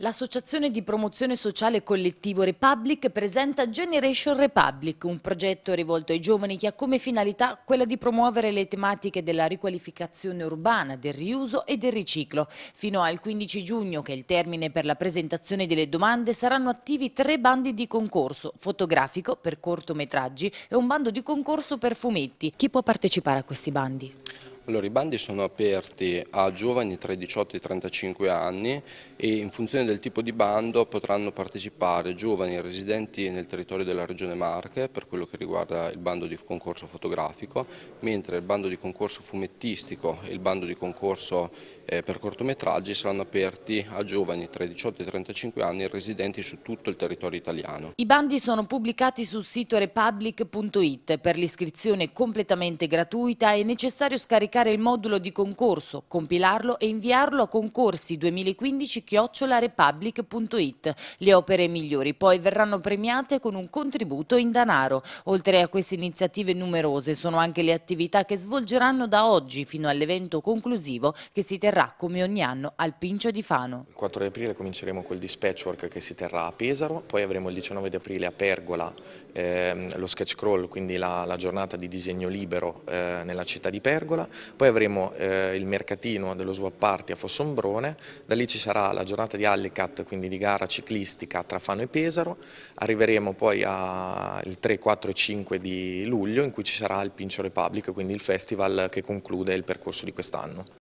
L'Associazione di Promozione Sociale Collettivo Republic presenta Generation Republic, un progetto rivolto ai giovani che ha come finalità quella di promuovere le tematiche della riqualificazione urbana, del riuso e del riciclo. Fino al 15 giugno, che è il termine per la presentazione delle domande, saranno attivi tre bandi di concorso, fotografico per cortometraggi e un bando di concorso per fumetti. Chi può partecipare a questi bandi? Allora, i bandi sono aperti a giovani tra i 18 e i 35 anni e in funzione del tipo di bando potranno partecipare giovani residenti nel territorio della Regione Marche per quello che riguarda il bando di concorso fotografico, mentre il bando di concorso fumettistico e il bando di concorso eh, per cortometraggi saranno aperti a giovani tra i 18 e i 35 anni residenti su tutto il territorio italiano. I bandi sono pubblicati sul sito republic.it. Per l'iscrizione completamente gratuita è necessario scaricare il modulo di concorso, compilarlo e inviarlo a concorsi 2015-republic.it. Le opere migliori poi verranno premiate con un contributo in danaro. Oltre a queste iniziative numerose sono anche le attività che svolgeranno da oggi fino all'evento conclusivo che si terrà terrà come ogni anno al Pincio di Fano. Il 4 di aprile cominceremo col dispatchwork che si terrà a Pesaro, poi avremo il 19 di aprile a Pergola ehm, lo sketch crawl, quindi la, la giornata di disegno libero eh, nella città di Pergola, poi avremo eh, il mercatino dello swap party a Fossombrone, da lì ci sarà la giornata di Allicat, quindi di gara ciclistica tra Fano e Pesaro, arriveremo poi al 3, 4 e 5 di luglio in cui ci sarà il Pincio Republic, quindi il festival che conclude il percorso di quest'anno.